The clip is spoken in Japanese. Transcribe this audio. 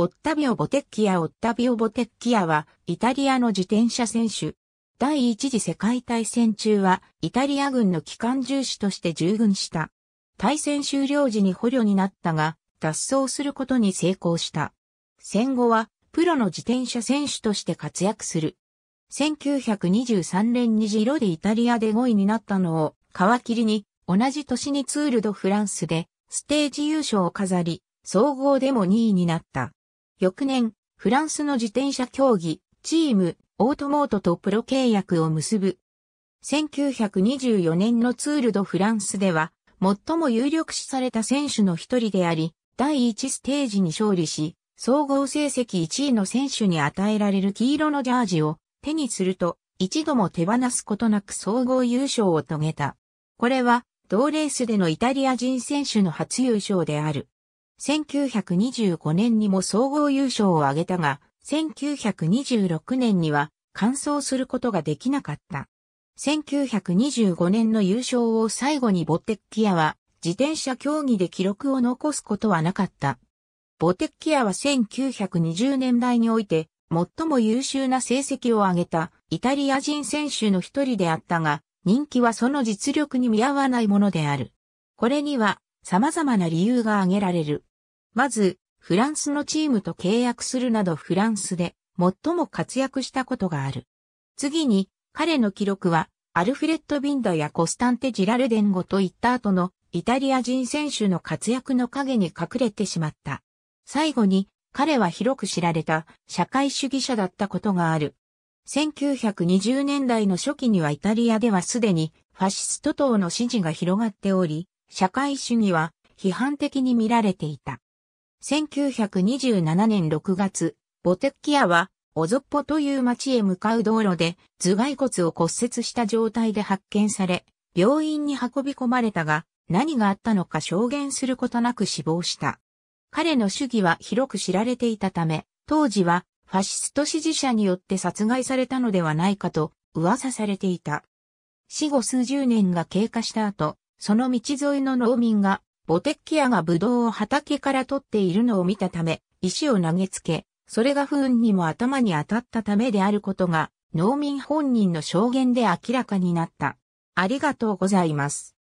オッタビオ・ボテッキア・オッタビオ・ボテッキアは、イタリアの自転車選手。第一次世界大戦中は、イタリア軍の機関重視として従軍した。大戦終了時に捕虜になったが、脱走することに成功した。戦後は、プロの自転車選手として活躍する。1923年にジロでイタリアで5位になったのを、皮切りに、同じ年にツールドフランスで、ステージ優勝を飾り、総合でも2位になった。翌年、フランスの自転車競技、チーム、オートモートとプロ契約を結ぶ。1924年のツールドフランスでは、最も有力視された選手の一人であり、第1ステージに勝利し、総合成績1位の選手に与えられる黄色のジャージを手にすると、一度も手放すことなく総合優勝を遂げた。これは、同レースでのイタリア人選手の初優勝である。1925年にも総合優勝を挙げたが、1926年には完走することができなかった。1925年の優勝を最後にボテッキアは自転車競技で記録を残すことはなかった。ボテッキアは1920年代において最も優秀な成績を挙げたイタリア人選手の一人であったが、人気はその実力に見合わないものである。これには様々な理由が挙げられる。まず、フランスのチームと契約するなどフランスで最も活躍したことがある。次に、彼の記録は、アルフレッド・ビンダやコスタンテ・ジラルデンゴといった後のイタリア人選手の活躍の陰に隠れてしまった。最後に、彼は広く知られた社会主義者だったことがある。1920年代の初期にはイタリアではすでにファシスト党の支持が広がっており、社会主義は批判的に見られていた。1927年6月、ボテッキアは、オゾッポという町へ向かう道路で頭蓋骨を骨折した状態で発見され、病院に運び込まれたが、何があったのか証言することなく死亡した。彼の主義は広く知られていたため、当時はファシスト支持者によって殺害されたのではないかと噂されていた。死後数十年が経過した後、その道沿いの農民がボテッキアがブドウを畑から取っているのを見たため、石を投げつけ、それが不運にも頭に当たったためであることが、農民本人の証言で明らかになった。ありがとうございます。